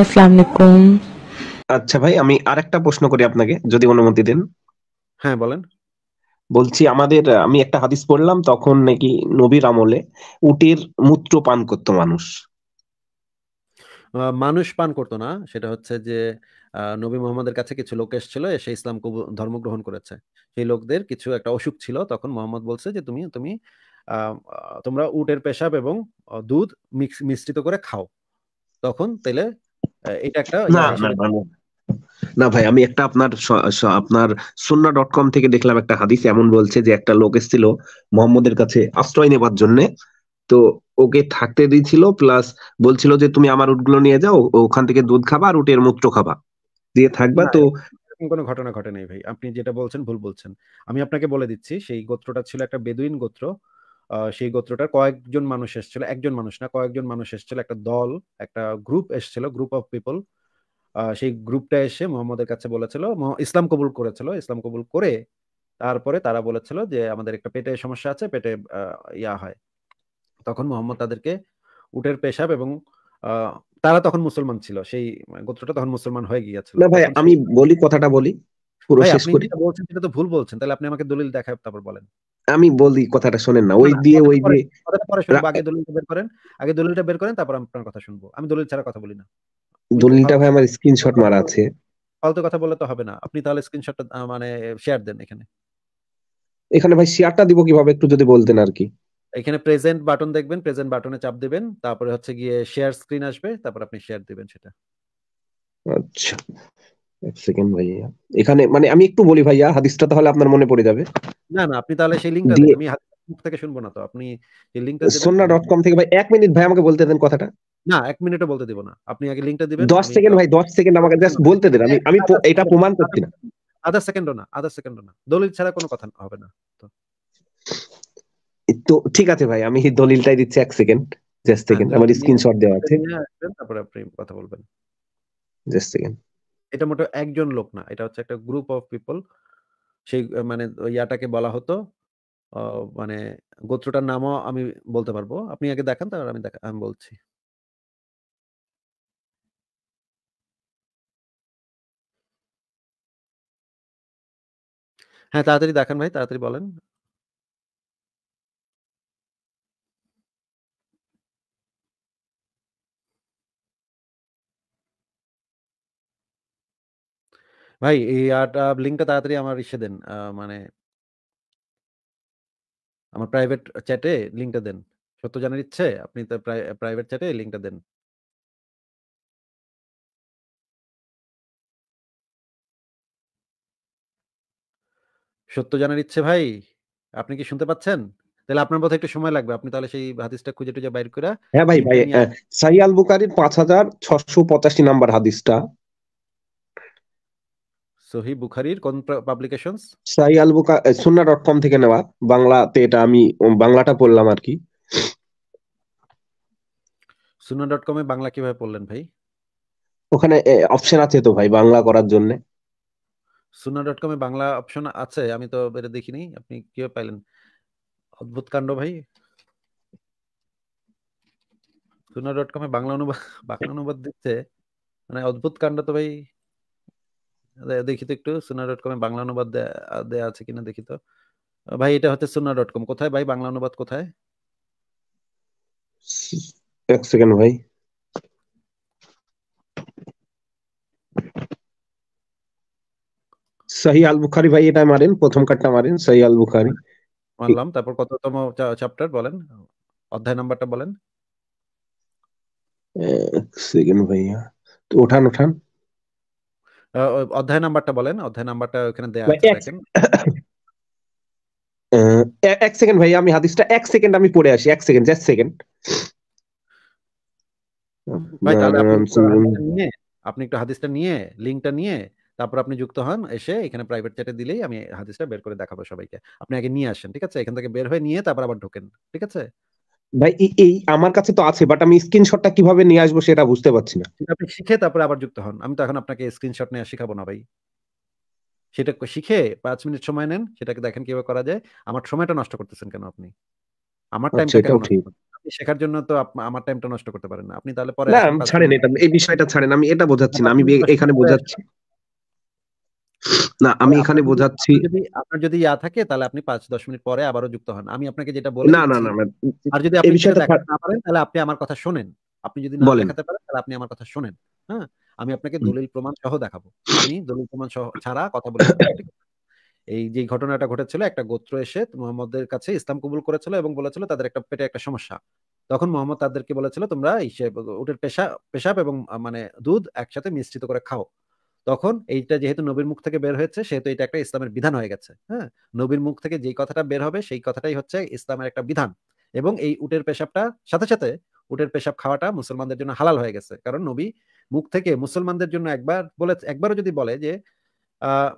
আসসালামু আলাইকুম আচ্ছা ভাই আমি আরেকটা প্রশ্ন করি আপনাকে যদি অনুমতি দেন হ্যাঁ বলেন বলছি আমাদের আমি একটা হাদিস পড়লাম তখন নাকি নবীর আমলে উটের মূত্র পান করতো মানুষ মানুষ পান করতো না সেটা হচ্ছে যে নবী মোহাম্মদের কাছে কিছু লোক এসেছিল এসে ইসলাম ধর্ম গ্রহণ করেছে সেই লোকদের কিছু একটা অসুখ ছিল তখন মোহাম্মদ বলছে যে তুমি তুমি তোমরা উটের পেশাব এবং দুধ মিশ্রিত করে খাও তখন তাইলে এটা একটা না ভাই আমি একটা আপনার আপনার সুন্না ডট কম থেকে দেখলাম একটা হাদিস এমন বলছে যে একটা লোক এসেছিল মোহাম্মদের কাছে আশ্রয় নেবার জন্য তো ওকে থাকতে দিয়েছিল প্লাস বলছিল যে তুমি আমার উটগুলো নিয়ে যাও ওখান থেকে দুধ খাবা আর উটের মূত্র খাবা দিয়ে থাকবা তো কোনো ঘটনা ঘটে নাই ভাই আপনি যেটা বলছেন ভুল বলছেন আমি আপনাকে বলে দিচ্ছি সেই গোত্রটা ছিল একটা বেদুইন গোত্র সেই গোত্রটার কয়েকজন মানুষ এসেছিল একজন মানুষ না কয়েকজন মানুষ এসেছিল একটা দল একটা গ্রুপ এসেছিল গ্রুপ অফ পিপল সেই গ্রুপটা এসে মোহাম্মদের কাছে বলেছিল ইসলাম কবুল করেছিল ইসলাম কবুল করে তারপরে তারা বলেছিল যে আমাদের একটা পেটে সমস্যা আছে পেটে ইয়া হয় তখন মোহাম্মদ তাদেরকে উটের পেশাব এবং তারা তখন মুসলমান ছিল সেই গোত্রটা তখন মুসলমান হয়ে গিয়েছিল না ভাই আমি বলি কথাটা বলি পুরো করি বলছেন সেটা তো ভুল বলছেন তাহলে আপনি আমাকে দলিল দেখায় তারপর বলেন আমি বলি কথাটা শোনেন না ওই দিয়ে ওই দিয়ে পরে শুনবো আগে দলিলটা বের করেন আগে দলিলটা বের করেন তারপর আপনার কথা শুনবো আমি দলিল ছাড়া কথা বলি না দলিলটা ভাই আমার স্ক্রিনশট মারা আছে ফালতু কথা বললে তো হবে না আপনি তাহলে স্ক্রিনশটটা মানে শেয়ার দেন এখানে এখানে ভাই শেয়ারটা দিব কিভাবে একটু যদি বলতেন আর কি এখানে প্রেজেন্ট বাটন দেখবেন প্রেজেন্ট বাটনে চাপ দিবেন তারপরে হচ্ছে গিয়ে শেয়ার স্ক্রিন আসবে তারপর আপনি শেয়ার দিবেন সেটা আচ্ছা এক সেকেন্ড ভাইয়া এখানে মানে আমি একটু বলি ভাইয়া হাদিসটা তাহলে আপনার মনে পড়ে যাবে না না আপনি তাহলে সেই লিংকটা আমি মুখ থেকে শুনবো না তো আপনি এই লিংকটা সোনা ডট কম থেকে ভাই এক মিনিট ভাই আমাকে বলতে দেন কথাটা না এক মিনিটও বলতে দিব না আপনি আগে লিংকটা দিবেন দশ সেকেন্ড ভাই দশ সেকেন্ড আমাকে জাস্ট বলতে দেন আমি আমি এটা প্রমাণ করছি না আধা সেকেন্ডও না আধা সেকেন্ডও না দলিল ছাড়া কোনো কথা হবে না তো তো ঠিক আছে ভাই আমি দলিলটাই দিচ্ছি এক সেকেন্ড জাস্ট সেকেন্ড আমার স্ক্রিনশট দেওয়া আছে হ্যাঁ, তারপরে আপনি কথা বলবেন জাস্ট সেকেন্ড এটা মোটো একজন লোক না এটা হচ্ছে একটা গ্রুপ অফ পিপল সেই মানে ইয়াটাকে বলা হতো মানে গোত্রটার নামও আমি বলতে পারবো আপনি আগে দেখান তারপর আমি দেখা আমি বলছি হ্যাঁ তাড়াতাড়ি দেখান ভাই তাড়াতাড়ি বলেন ভাই এই আর লিঙ্কটা তাড়াতাড়ি আমার ইসে দেন। মানে আমার প্রাইভেট চ্যাটে লিঙ্কটা দেন। সত্য জানার ইচ্ছে, আপনি তো প্রাইভেট চ্যাটে লিঙ্কটা দেন। সত্য জানার ইচ্ছে ভাই, আপনি কি শুনতে পাচ্ছেন? তাহলে আপনার মধ্যে একটু সময় লাগবে। আপনি তাহলে সেই হাদিসটা খুঁজে-টুজে বাইর করে হ্যাঁ ভাই, ভাই সাইয়াল বুকারির পাঁচ হাজার ছশো পঁচাশি নাম্বার হাদিসটা। সহি বুখারির কোন পাবলিকেশনস সাই আল বুকা সুন্না ডট কম থেকে নেওয়া বাংলাতে এটা আমি বাংলাটা পড়লাম আর কি সুন্না ডট কমে বাংলা কিভাবে পড়লেন ভাই ওখানে অপশন আছে তো ভাই বাংলা করার জন্য সুন্না ডট কমে বাংলা অপশন আছে আমি তো এটা দেখিনি আপনি কিভাবে পাইলেন অদ্ভুত কাণ্ড ভাই সুন্না ডট কমে বাংলা অনুবাদ বাংলা অনুবাদ দিচ্ছে মানে অদ্ভুত কাণ্ড তো ভাই দেখি তো একটু সোনা ডট কমে বাংলা অনুবাদ দেয়া আছে কিনা দেখি তো ভাই এটা হচ্ছে সোনা ডট কম কোথায় ভাই বাংলা অনুবাদ কোথায় এক সেকেন্ড ভাই সহি আল বুখারি ভাই এটা মারেন প্রথম কাটটা মারেন সহি আল বুখারি মারলাম তারপর কততম চ্যাপ্টার বলেন অধ্যায় নাম্বারটা বলেন এক সেকেন্ড ভাইয়া তো ওঠান ওঠান অধ্যায় নাম্বারটা বলেন অধ্যায় নাম্বারটা ওখানে দেয়া আছে দেখেন এক সেকেন্ড ভাই আমি হাদিসটা এক সেকেন্ড আমি পড়ে আসি এক সেকেন্ড জাস্ট সেকেন্ড ভাই তাহলে আপনি আপনি একটু হাদিসটা নিয়ে লিংকটা নিয়ে তারপর আপনি যুক্ত হন এসে এখানে প্রাইভেট চ্যাটে দিলেই আমি হাদিসটা বের করে দেখাবো সবাইকে আপনি আগে নিয়ে আসেন ঠিক আছে এখান থেকে বের হয়ে নিয়ে তারপর আবার ঢোকেন ঠিক আছে ভাই এই আমার কাছে তো আছে বাট আমি স্ক্রিনশটটা কিভাবে নিয়ে আসবো সেটা বুঝতে পারছি না আপনি শিখে তারপরে আবার যুক্ত হন আমি তো এখন আপনাকে স্ক্রিনশট নিয়ে শেখাবো না ভাই সেটা শিখে পাঁচ মিনিট সময় নেন সেটাকে দেখেন কিভাবে করা যায় আমার সময়টা নষ্ট করতেছেন কেন আপনি আমার আচ্ছা, টাইম আপনি শেখার জন্য তো আমার টাইমটা নষ্ট করতে পারেন না আপনি তাহলে পরে ছাড়েন এটা এই বিষয়টা ছাড়েন আমি এটা বোঝাচ্ছি না আমি এখানে বোঝাচ্ছি না আমি এখানে বোঝাচ্ছি আপনার যদি ইয়া থাকে তাহলে আপনি পাঁচ দশ মিনিট পরে আবারও যুক্ত হন আমি আপনাকে যেটা বলি না না না আর যদি আপনি না পারেন তাহলে আপনি আমার কথা শোনেন আপনি যদি না দেখাতে পারেন তাহলে আপনি আমার কথা শোনেন হ্যাঁ আমি আপনাকে দলিল প্রমাণ সহ দেখাবো আমি দলিল প্রমাণ সহ ছাড়া কথা বলে এই যে ঘটনাটা ঘটেছিল একটা গোত্র এসে মোহাম্মদের কাছে ইসলাম কবুল করেছিল এবং বলেছিল তাদের একটা পেটে একটা সমস্যা তখন মোহাম্মদ তাদেরকে বলেছিল তোমরা উটের পেশা পেশাব এবং মানে দুধ একসাথে মিশ্রিত করে খাও তখন এইটা যেহেতু নবীর মুখ থেকে বের হয়েছে সেহেতু এটা একটা ইসলামের বিধান হয়ে গেছে হ্যাঁ নবীর মুখ থেকে যে কথাটা বের হবে সেই কথাটাই হচ্ছে ইসলামের একটা বিধান এবং এই উটের পেশাবটা সাথে সাথে উটের পেশাব খাওয়াটা মুসলমানদের জন্য হালাল হয়ে গেছে কারণ নবী মুখ থেকে মুসলমানদের জন্য একবার বলে একবারও যদি বলে যে আহ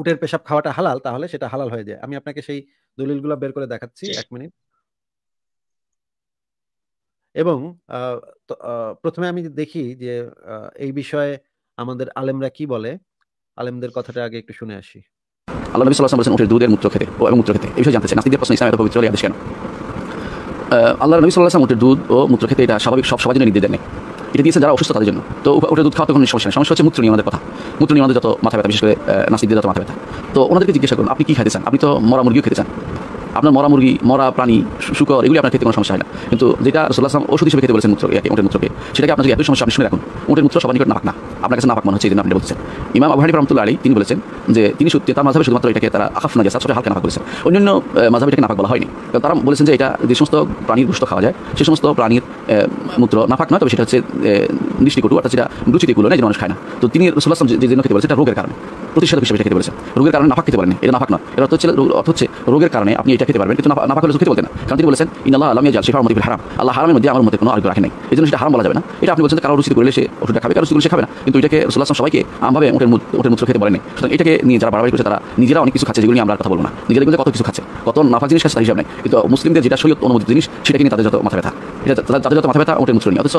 উটের পেশাব খাওয়াটা হালাল তাহলে সেটা হালাল হয়ে যায় আমি আপনাকে সেই দলিলগুলো বের করে দেখাচ্ছি এক মিনিট এবং প্রথমে আমি দেখি যে এই বিষয়ে আমাদের আলেমরা কি বলে আলেমদের কথাটা আগে একটু শুনে আসি আল্লাহ নবী সাল্লাহ বলেছেন উঠে দুধের মূত্র খেতে ও এবং মূত্র খেতে এই বিষয়ে জানতে চাই নাস্তিকদের প্রশ্ন ইসলাম এত পবিত্র আদেশ কেন আল্লাহ নবী সাল্লাহ উঠে দুধ ও মূত্র খেতে এটা স্বাভাবিক সব সবার জন্য নির্দেশ দেয় এটা দিয়েছে যারা অসুস্থ তাদের জন্য তো ওটা দুধ খাওয়া তখন সমস্যা নেই সমস্যা হচ্ছে মূত্র নিয়ে আমাদের কথা মূত্র নিয়ে আমাদের যত মাথা ব্যথা বিশেষ করে নাস্তিকদের যত মাথা ব্যথা তো ওনাদেরকে জিজ্ঞাসা করুন আপনি কি খেতে চান আপনি তো মরা মুরগিও খেতে চান আপনার মরা মুরগি মরা প্রাণী শুকর এগুলি আপনার খেতে কোনো সমস্যা হয় না কিন্তু যেটা রসুল্লাহাম ওষুধ হিসেবে খেতে বলেছেন মূত্র একটি ওটের মূত্রকে সেটাকে আপনার যদি এত সমস্যা আপনি শুনে রাখুন ওটের মূত্র সবার নিকট নাক না আপনার কাছে নাপাক মনে হচ্ছে এই জন্য আপনি বলছেন ইমাম আবহারি রহমতুল্লাহ আলী তিনি বলেছেন যে তিনি সত্যি তার মাঝাবে শুধুমাত্র এটাকে তারা আকাফ না গেছে হালকা নাপাক বলেছেন অন্যান্য মাঝাবে এটাকে নাপাক বলা হয়নি তারা বলেছেন যে এটা যে সমস্ত প্রাণীর গুষ্ট খাওয়া যায় সে সমস্ত প্রাণীর মূত্র নাফাক নয় তবে সেটা হচ্ছে দৃষ্টিকটু অর্থাৎ সেটা রুচিতে নয় যে মানুষ খায় না তো তিনি রসুল্লাহাম যে জন্য খেতে বলেছেন এটা রোগের কারণে প্রতিষেধক হিসেবে খেতে বলেছেন রোগের কারণে নাফাক খেতে পারেন এটা নাফাক নয় এটা হচ্ছে অর্থ হচ্ছে রোগের কারণে আপনি এটা খেতে পারবেন কিন্তু নাফাক হলে খেতে বলতে না কারণ তিনি বলেছেন ইন আল্লাহ আলামিয়া জাল শেফা মধ্যে হারাম আল্লাহ হারামের মধ্যে আমার মধ্যে কোনো আগ্রহ রাখে নাই এই জন্য সেটা হারাম বলা যাবে না এটা আপনি বলছেন কারো রুচি করলে সে ওষুধটা খাবে কারো রুচি সে খাবে না কিন্তু এটাকে রসুল্লাহ সবাইকে আমভাবে ওটের ওঠের মুত্র খেতে বলেনি সুতরাং এটাকে নিয়ে যারা বাড়াবাড়ি করছে তারা নিজেরা অনেক কিছু খাচ্ছে যেগুলি আমরা কথা বলবো না নিজেদের মধ্যে কত কিছু খাচ্ছে কত নাফা জিনিস খাচ্ছে হিসাবে নেই কিন্তু মুসলিমদের যেটা সৈয়দ অনুমোদিত জিনিস সেটাকে নিয়ে তাদের যত মাথা ব্যথা এটা তাদের যত মাথা ব্যথা ওঠের মুত্র নেই অথচ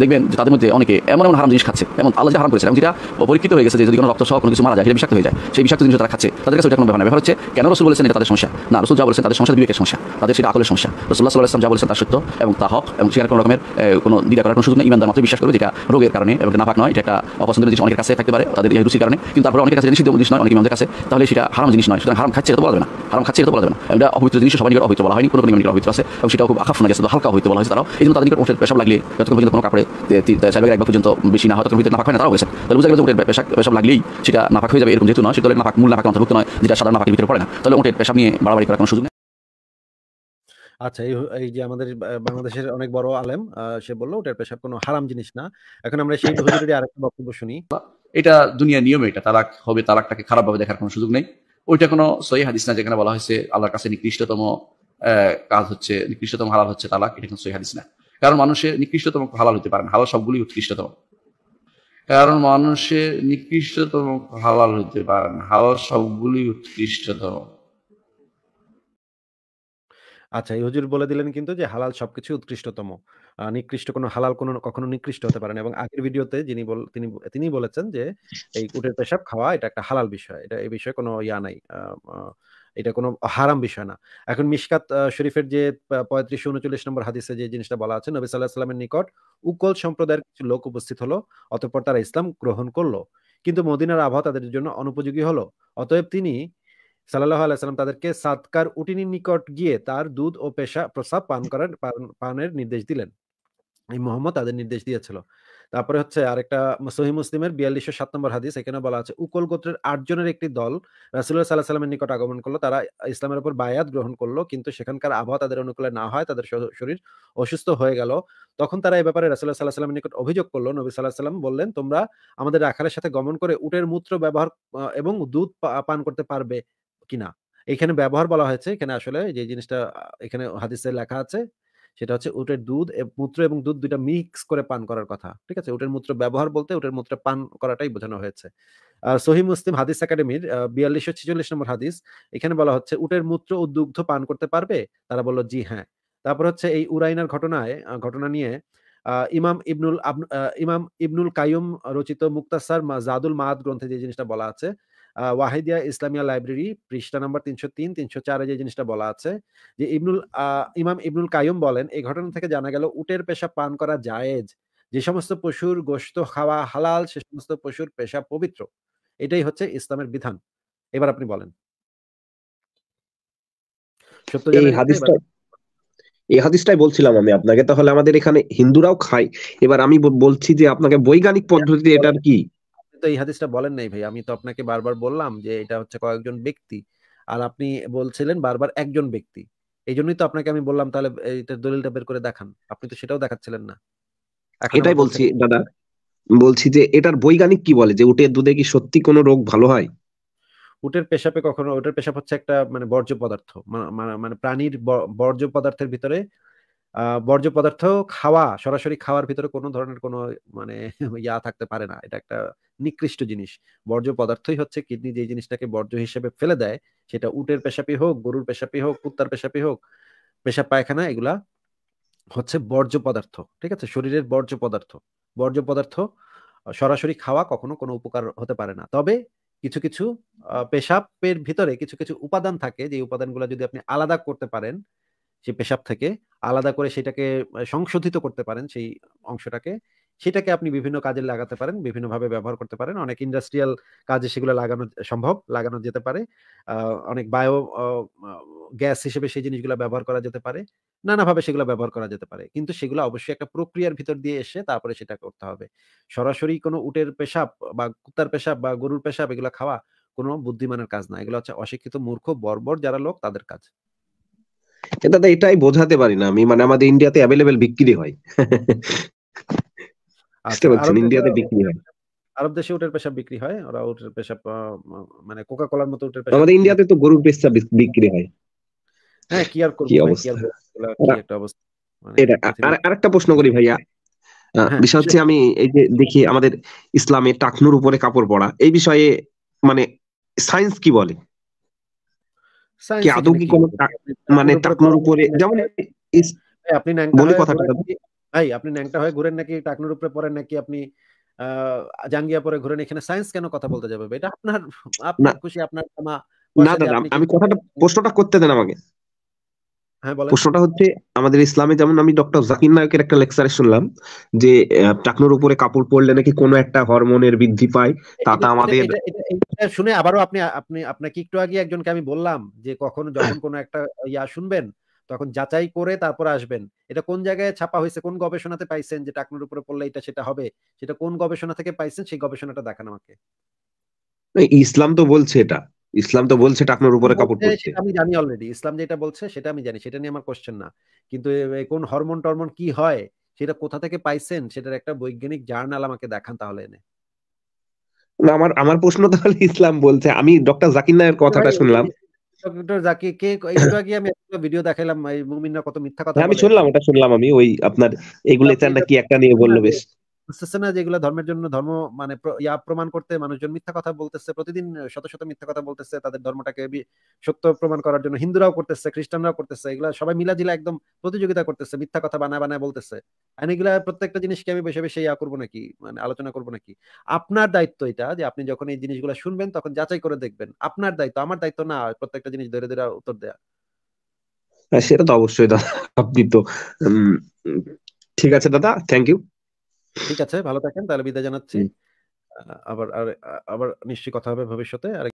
দেখবেন যে তাদের মধ্যে অনেকে এমন এমন হারাম জিনিস খাচ্ছে এমন আলাদা হারাম করেছে এবং যেটা পরীক্ষিত হয়ে গেছে যে যদি কোনো রক্ত সহ কোনো কিছু মারা যায় সেটা বিষাক্ত হয়ে যায় সেই বিষাক্ত জিনিস তারা খাচ্ছে তাদের কাছে ওটা কোনো ব্যাপার ব্যাপার হচ্ছে কেন রসুল বলেছেন এটা তাদের সমস্যা না রসুল যা বলেছেন তাদের সমস্যা বিবেকের সমস্যা তাদের সেটা আকলের সমস্যা রসুল্লাহ সাল্লাহ যা বলেছেন তার সত্য এবং তা হক এবং সেখানে কোনো রকমের কোনো দিদা করার কোনো সুযোগ নেই ইমানদার মাত্র বিশ্বাস করবে যেটা রোগের কারণে এবং নাফাক নয় এটা একটা অপছন্দের জিনিস অনেকের কাছে থাকতে পারে তাদের রুচির কারণে কিন্তু তারপরে অনেকের কাছে জিনিস নয় অনেক ইমানদের কাছে তাহলে সেটা হারাম জিনিস নয় সুতরাং হারাম খাচ্ছে এটা তো বলা যাবে না হারাম খাচ্ছে এটা বলা যাবে না এটা অপবিত্র জিনিস সবাই নিকট অপবিত্র বলা হয়নি কোনো কোনো নিকট আছে এবং সেটাও খুব আখাফ না গেছে হালকা হইতে বলা হয়েছে তারাও এই জন্য তাদের নিকট ওঠের পেশাব লাগলে যতক্ষণ পর্যন্ত কোনো কাপড়ে চারবাগের একবার পর্যন্ত বেশি না হয় ততক্ষণ পর্যন্ত হয় না তারাও হয়েছে তাহলে বুঝা গেল পেশাব পেশাব লাগলেই সেটা নাফাক হয়ে যাবে এরকম যেহেতু নয় সেটা না মূল না অন্তর্ভুক্ত নয় যেটা সাধারণ নাফাকের ভিতরে পড়ে না তাহলে ওঠের পেশাব নিয়ে বাড়াবাড়ি করার কোনো সুযোগ আচ্ছা এই এই যে আমাদের বাংলাদেশের অনেক বড় আলেম সে বললো ওটার পেশাব কোনো হারাম জিনিস না এখন আমরা সেই হুজুরের আরেকটা বক্তব্য শুনি এটা দুনিয়া নিয়মে এটা তালাক হবে তালাকটাকে খারাপভাবে দেখার কোনো সুযোগ নেই ওইটা কোনো সহি হাদিস না যেখানে বলা হয়েছে আল্লাহর কাছে নিকৃষ্টতম কাজ হচ্ছে নিকৃষ্টতম হালাল হচ্ছে তালাক এটা কোনো সহি হাদিস না কারণ মানুষের নিকৃষ্টতম হালাল হতে পারে না হালাল সবগুলি উৎকৃষ্টতম কারণ মানুষের নিকৃষ্টতম হালাল হতে পারে না হালাল সবগুলি উৎকৃষ্টতম আচ্ছা এই হুজুর বলে দিলেন কিন্তু যে হালাল সবকিছু উৎকৃষ্টতম। নিকৃষ্ট কোনো হালাল কোনো কখনো নিকৃষ্ট হতে পারে না এবং আগের ভিডিওতে যিনি বল তিনি তিনি বলেছেন যে এই উটের পেশাব খাওয়া এটা একটা হালাল বিষয়। এটা এই বিষয়ে কোনো ইয়া নাই। এটা কোনো হারাম বিষয় না। এখন মিশকাত শরীফের যে পঁয়ত্রিশ উনচল্লিশ নম্বর হাদিসে যে জিনিসটা বলা আছে নবী সাল্লাহ সাল্লামের নিকট উকল সম্প্রদায়ের কিছু লোক উপস্থিত হলো। অতঃপর তারা ইসলাম গ্রহণ করলো কিন্তু মদিনার আবহাওয়া তাদের জন্য অনুপযোগী হলো। অতএব তিনি সাল্লাহ আলাইসাল্লাম তাদেরকে সাতকার উটিনির নিকট গিয়ে তার দুধ ও পেশা প্রসাব পান করার পানের নির্দেশ দিলেন এই মোহাম্মদ তাদের নির্দেশ দিয়েছিল তারপরে হচ্ছে আরেকটা সহি মুসলিমের বিয়াল্লিশশো সাত নম্বর হাদিস এখানে বলা আছে উকল গোত্রের আটজনের একটি দল রাসুল্লাহ সাল্লাহ সাল্লামের নিকট আগমন করলো তারা ইসলামের উপর বায়াত গ্রহণ করলো কিন্তু সেখানকার আবহাওয়া তাদের অনুকূলে না হয় তাদের শরীর অসুস্থ হয়ে গেল তখন তারা এ ব্যাপারে রাসুল্লাহ সাল্লাহ সাল্লামের নিকট অভিযোগ করলো নবী সাল্লাহ সাল্লাম বললেন তোমরা আমাদের রাখালের সাথে গমন করে উটের মূত্র ব্যবহার এবং দুধ পান করতে পারবে কিনা এখানে ব্যবহার বলা হয়েছে এখানে আসলে যে জিনিসটা এখানে হাদিসে লেখা আছে সেটা হচ্ছে উটের দুধ মূত্র এবং দুধ দুইটা মিক্স করে পান করার কথা ঠিক আছে উটের মূত্র ব্যবহার বলতে উটের মূত্র পান করাটাই বোঝানো হয়েছে সহি মুসলিম হাদিস একাডেমির বিয়াল্লিশশো ছিচল্লিশ নম্বর হাদিস এখানে বলা হচ্ছে উটের মূত্র ও দুগ্ধ পান করতে পারবে তারা বললো জি হ্যাঁ তারপর হচ্ছে এই উরাইনার ঘটনায় ঘটনা নিয়ে ইমাম ইবনুল ইমাম ইবনুল কাইম রচিত মুক্তাসার জাদুল মাদ গ্রন্থে যে জিনিসটা বলা আছে ওয়াহিদিয়া ইসলামিয়া লাইব্রেরি পৃষ্ঠা নাম্বার তিনশো তিন তিনশো চারে যে জিনিসটা বলা আছে যে ইবনুল ইমাম ইবনুল কায়ুম বলেন এই ঘটনা থেকে জানা গেল উটের পেশা পান করা জায়েজ যে সমস্ত পশুর গোস্ত খাওয়া হালাল সে সমস্ত পশুর পেশা পবিত্র এটাই হচ্ছে ইসলামের বিধান এবার আপনি বলেন হাদিসটা এই হাদিসটাই বলছিলাম আমি আপনাকে তাহলে আমাদের এখানে হিন্দুরাও খায় এবার আমি বলছি যে আপনাকে বৈজ্ঞানিক পদ্ধতিতে এটার কি তো এই হাদিসটা বলেন নাই ভাই আমি তো আপনাকে বারবার বললাম যে এটা হচ্ছে কয়েকজন ব্যক্তি আর আপনি বলছিলেন বারবার একজন ব্যক্তি এই জন্যই তো আপনাকে আমি বললাম তাহলে এটা দলিলটা বের করে দেখান আপনি তো সেটাও দেখাচ্ছিলেন না এটাই বলছি দাদা বলছি যে এটার বৈজ্ঞানিক কি বলে যে উটের দুধে কি সত্যি কোনো রোগ ভালো হয় উটের পেশাবে কখনো উটের পেশাব হচ্ছে একটা মানে বর্জ্য পদার্থ মানে প্রাণীর বর্জ্য পদার্থের ভিতরে বর্জ্য পদার্থ খাওয়া সরাসরি খাওয়ার ভিতরে কোনো ধরনের কোনো মানে ইয়া থাকতে পারে না এটা একটা নিকৃষ্ট জিনিস বর্জ্য পদার্থই হচ্ছে কিডনি যে জিনিসটাকে বর্জ্য হিসেবে ফেলে দেয় সেটা উটের পেশাপি হোক গরুর পেশাপি হোক কুত্তার পেশাপি হোক পেশাব পায়খানা এগুলা হচ্ছে বর্জ্য পদার্থ ঠিক আছে শরীরের বর্জ্য পদার্থ বর্জ্য পদার্থ সরাসরি খাওয়া কখনো কোনো উপকার হতে পারে না তবে কিছু কিছু পেশাবের ভিতরে কিছু কিছু উপাদান থাকে যে উপাদানগুলো যদি আপনি আলাদা করতে পারেন সেই পেশাব থেকে আলাদা করে সেটাকে সংশোধিত করতে পারেন সেই অংশটাকে সেটাকে আপনি বিভিন্ন কাজে লাগাতে পারেন বিভিন্নভাবে ব্যবহার করতে পারেন অনেক ইন্ডাস্ট্রিয়াল কাজে সেগুলো লাগানো সম্ভব লাগানো যেতে পারে অনেক বায়ো গ্যাস হিসেবে সেই জিনিসগুলো ব্যবহার করা যেতে পারে নানাভাবে সেগুলো ব্যবহার করা যেতে পারে কিন্তু সেগুলো অবশ্যই একটা প্রক্রিয়ার ভিতর দিয়ে এসে তারপরে সেটা করতে হবে সরাসরি কোনো উটের পেশাব বা কুত্তার পেশাব বা গরুর পেশাব এগুলো খাওয়া কোনো বুদ্ধিমানের কাজ না এগুলো হচ্ছে অশিক্ষিত মূর্খ বর্বর যারা লোক তাদের কাজ দাদা এটাই বোঝাতে পারি না আমি মানে আমাদের ইন্ডিয়াতে অ্যাভেলেবেল বিক্রি হয় আসতে আচ্ছা, পারছেন ইন্ডিয়াতে বিক্রি হয় আরব দেশে উটের পেশাব বিক্রি হয় ওরা উটের পেশা মানে কোকা কোলার মতো উটের আমাদের ইন্ডিয়াতে তো গরুর পেশা বিক্রি হয় হ্যাঁ কি আর করব কি অবস্থা একটা অবস্থা মানে এটা আরেকটা প্রশ্ন করি ভাইয়া হ্যাঁ, বিষয় হচ্ছে আমি এই যে দেখি আমাদের ইসলামে টাকনুর উপরে কাপড় পরা এই বিষয়ে মানে সায়েন্স কি বলে কি আদৌ কি কোনো মানে টাকনোর উপরে যেমন আপনি বলে কথাটা ভাই আপনি ন্যাংটা হয়ে ঘুরেন নাকি টাকনোর উপরে পড়েন নাকি আপনি জাঙ্গিয়া পরে ঘুরেন এখানে সায়েন্স কেন কথা বলতে যাবে এটা আপনার আপনার খুশি আপনার না দাদা আমি কথাটা প্রশ্নটা করতে দেন আমাকে হ্যাঁ, প্রশ্নটা হচ্ছে আমাদের ইসলামে যেমন আমি ডক্টর জাকির নায়কের একটা লেকচারে শুনলাম যে টাকনোর উপরে কাপড় পরলে নাকি কোনো একটা হরমোনের বৃদ্ধি পায় তা আমাদের শুনে আবারও আপনি আপনি আপনাকে একটু আগে একজনকে আমি বললাম যে কখন যখন কোনো একটা ইয়া শুনবেন তখন যাচাই করে তারপর আসবেন এটা কোন জায়গায় ছাপা হয়েছে কোন গবেষণাতে পাইছেন যে টাকনোর উপরে পড়লে এটা সেটা হবে সেটা কোন গবেষণা থেকে পাইছেন সেই গবেষণাটা দেখান আমাকে ইসলাম তো বলছে এটা ইসলাম তো বলছে এটা আপনার উপরে কাপড় পড়ছে সেটা আমি জানি অলরেডি ইসলাম যেটা বলছে সেটা আমি জানি সেটা নিয়ে আমার কোশ্চেন না কিন্তু কোন হরমোন টরমোন কি হয় সেটা কোথা থেকে পাইছেন সেটার একটা বৈজ্ঞানিক জার্নাল আমাকে দেখান তাহলে এনে না আমার আমার প্রশ্ন তাহলে ইসলাম বলছে আমি ডক্টর জাকির নায়ের কথাটা শুনলাম ডক্টর জাকি কে একটু আগে আমি একটা ভিডিও দেখাইলাম এই মুমিনরা কত মিথ্যা কথা আমি শুনলাম ওটা শুনলাম আমি ওই আপনার এগুলা চান কি একটা নিয়ে বললো বেশ বুঝতেছে না ধর্মের জন্য ধর্ম মানে ইয়া প্রমাণ করতে মানুষজন মিথ্যা কথা বলতেছে প্রতিদিন শত শত মিথ্যা কথা বলতেছে তাদের ধর্মটাকে সত্য প্রমাণ করার জন্য হিন্দুরাও করতেছে খ্রিস্টানরাও করতেছে এগুলা সবাই মিলাজিলা একদম প্রতিযোগিতা করতেছে মিথ্যা কথা বানায় বানায় বলতেছে এগুলা প্রত্যেকটা জিনিসকে আমি বসে বসে ইয়া করবো নাকি মানে আলোচনা করবো নাকি আপনার দায়িত্ব এটা যে আপনি যখন এই জিনিসগুলো শুনবেন তখন যাচাই করে দেখবেন আপনার দায়িত্ব আমার দায়িত্ব না প্রত্যেকটা জিনিস ধরে ধরে উত্তর দেয়া হ্যাঁ, সেটা তো অবশ্যই দাদা আপনি তো ঠিক আছে দাদা থ্যাংক ইউ ঠিক আছে ভালো থাকেন তাহলে বিদায় জানাচ্ছি আবার আর আবার নিশ্চয়ই কথা হবে ভবিষ্যতে আর